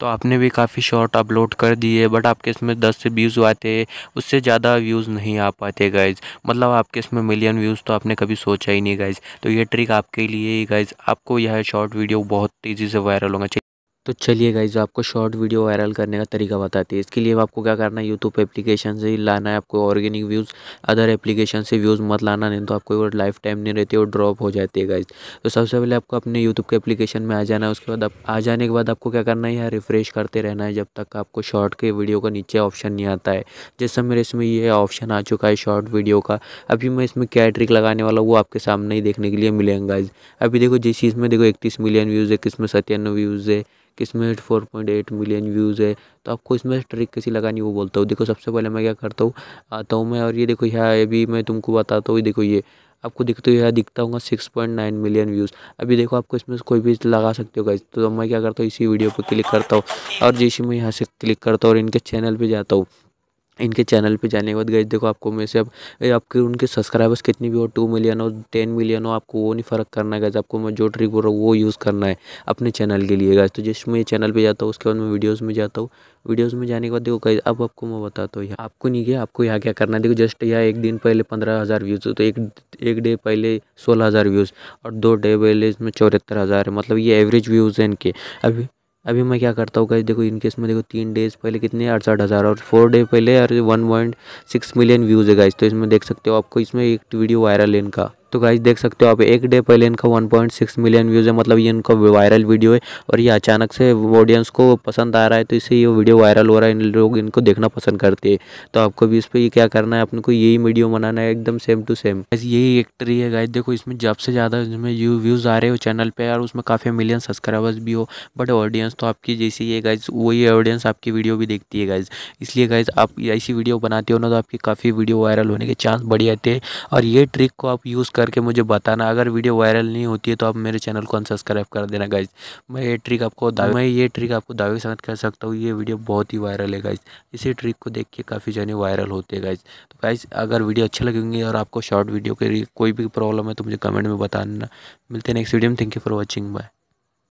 तो आपने भी काफ़ी शॉर्ट अपलोड कर दिए बट आपके इसमें दस से व्यूज़ आते उससे ज़्यादा व्यूज़ नहीं आ पाते गाइज मतलब आपके इसमें मिलियन व्यूज़ तो आपने कभी सोचा ही नहीं गाइज तो ये ट्रिक आपके लिए ही गाइज आपको यह शॉर्ट वीडियो बहुत तेज़ी से वायरल होना चाहिए तो चलिए गाइज आपको शॉर्ट वीडियो वायरल करने का तरीका बताते हैं इसके लिए आपको क्या करना है यूट्यूब एप्लीकेशन से ही लाना है आपको ऑर्गेनिक व्यूज़ अदर एप्लीकेशन से व्यूज़ मत लाना नहीं तो आपको लाइफ टाइम नहीं रहती और ड्रॉप हो जाती है गाइज तो सबसे पहले आपको अपने यूट्यूब के एप्लीकेशन में आ जाना है उसके बाद आ जाने के बाद आपको क्या करना है यहाँ रिफ्रेश करते रहना है जब तक आपको शॉर्ट के वीडियो का नीचे ऑप्शन नहीं आता है जैसे मेरे इसमें यह ऑप्शन आ चुका है शॉर्ट वीडियो का अभी मैं इसमें क्या ट्रिक लगाने वाला वो आपके सामने ही देखने के लिए मिलेंगे गाइज अभी देखो जिस चीज़ में देखो इकतीस मिलियन व्यूज़ है किस में सत्तानवे व्यूज़ है कि इसमें four point eight million views है तो आपको इसमें ट्रिक कैसी लगानी वो बोलता हूँ देखो सबसे पहले मैं क्या करता हूँ आता हूँ मैं और ये देखो यहाँ अभी मैं तुमको बताता हूँ देखो ये आपको दिखते हुए यहाँ दिखता होगा six point nine million views अभी देखो आपको इसमें कोई भी लगा सकते हो गाइज तो मैं क्या करता हूँ इसी वीडियो पर क्लिक करता हूँ और जैसे मैं यहाँ से क्लिक करता हूँ और इनके चैनल पर जाता हूँ इनके चैनल पे जाने के बाद गए देखो आपको में से अब आपके उनके सब्सक्राइबर्स कितनी भी हो टू मिलियन हो टेन मिलियन हो आपको वो नहीं फ़र्क करना है गैस आपको मैं जो ट्रिक बोल रहा हूँ वो यूज़ करना है अपने चैनल के लिए गए तो जिस मैं चैनल पे जाता हूँ उसके बाद मैं वीडियोस में जाता हूँ वीडियोस में जाने के बाद देखो कहीं अब आपको मैं बताता हूँ आपको नहीं किया आपको यहाँ क्या करना है देखो जस्ट यहाँ एक दिन पहले पंद्रह हज़ार व्यूज़ तो एक एक डे पहले सोलह हज़ार व्यूज़ और दो डे पहले इसमें चौहत्तर हज़ार है मतलब ये एवरेज व्यूज़ हैं इनके अभी अभी मैं क्या करता हूँ गाइस देखो इनकेस में देखो तीन डेज पहले कितने अड़सठ हज़ार और फोर डे पहले अरे one point six million views है गाइज तो इसमें देख सकते हो आपको इसमें एक वीडियो वायरल है इनका तो गाइज देख सकते हो आप एक डे पहले इनका 1.6 मिलियन व्यूज़ है मतलब ये इनका वायरल वीडियो है और ये अचानक से ऑडियंस को पसंद आ रहा है तो इससे ये वीडियो वायरल हो रहा है इन लोग इनको देखना पसंद करते हैं तो आपको भी इस पर क्या करना है अपने को यही वीडियो बनाना है एकदम सेम टू सेम यही एक्टर ही है गाइज देखो इसमें जब से ज़्यादा इसमें व्यूज़ आ रहे हो चैनल पर और उसमें काफ़ी मिलियन सब्सक्राइबर्स भी हो बट ऑडियंस तो आपकी जैसी ये गाइज वही ऑडियंस आपकी वीडियो भी देखती है गाइज इसलिए गाइज आप ऐसी वीडियो बनाते हो ना तो आपकी काफ़ी वीडियो वायरल होने के चांस बढ़ जाते हैं और ये ट्रिक को आप यूज़ करके मुझे बताना अगर वीडियो वायरल नहीं होती है तो आप मेरे चैनल को अनसब्सक्राइब कर देना गाइज मैं ये ट्रिक आपको मैं ये ट्रिक आपको दावे साथ कर सकता हूँ ये वीडियो बहुत ही वायरल है गाइज इसी ट्रिक को देख के काफ़ी जाने वायरल होते हैं गाइज तो गाइज अगर वीडियो अच्छे लगेंगे और आपको शॉर्ट वीडियो के कोई भी प्रॉब्लम है तो मुझे कमेंट में बताना मिलते हैं नेक्स्ट वीडियो में thank you for watching bye